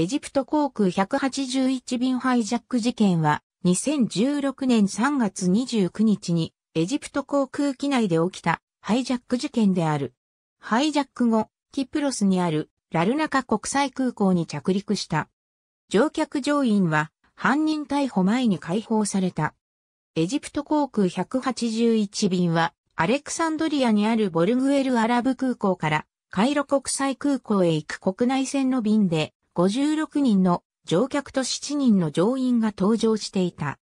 エジプト航空181便ハイジャック事件は、2016年3月29日に、エジプト航空機内で起きたハイジャック事件である。ハイジャック後、キプロスにあるラルナカ国際空港に着陸した。乗客乗員は犯人逮捕前に解放された。エジプト航空181便は、アレクサンドリアにあるボルグエルアラブ空港からカイロ国際空港へ行く国内線の便で56人の乗客と7人の乗員が搭乗していた。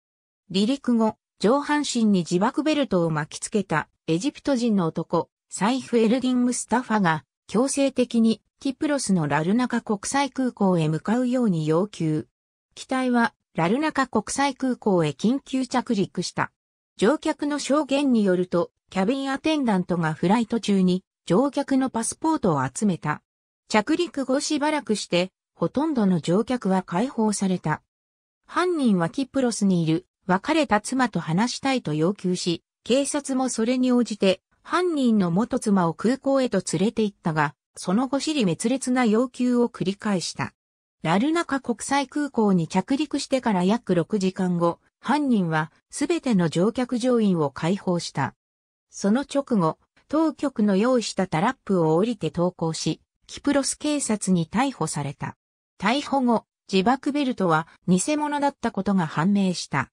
離陸後、上半身に自爆ベルトを巻きつけたエジプト人の男、サイフ・エルディン・ムスタファが強制的にキプロスのラルナカ国際空港へ向かうように要求。機体はラルナカ国際空港へ緊急着陸した。乗客の証言によると、キャビンアテンダントがフライト中に乗客のパスポートを集めた。着陸後しばらくしてほとんどの乗客は解放された。犯人はキプロスにいる別れた妻と話したいと要求し、警察もそれに応じて犯人の元妻を空港へと連れて行ったが、その後尻滅裂な要求を繰り返した。ラルナカ国際空港に着陸してから約6時間後、犯人はすべての乗客乗員を解放した。その直後、当局の用意したタラップを降りて投降し、キプロス警察に逮捕された。逮捕後、自爆ベルトは偽物だったことが判明した。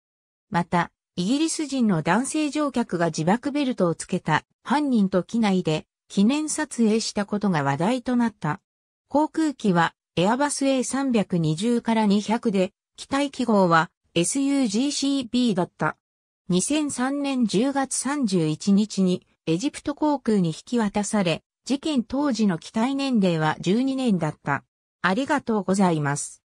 また、イギリス人の男性乗客が自爆ベルトをつけた犯人と機内で記念撮影したことが話題となった。航空機はエアバス A320 から200で、機体記号は SUGCB だった。2003年10月31日にエジプト航空に引き渡され、事件当時の機体年齢は12年だった。ありがとうございます。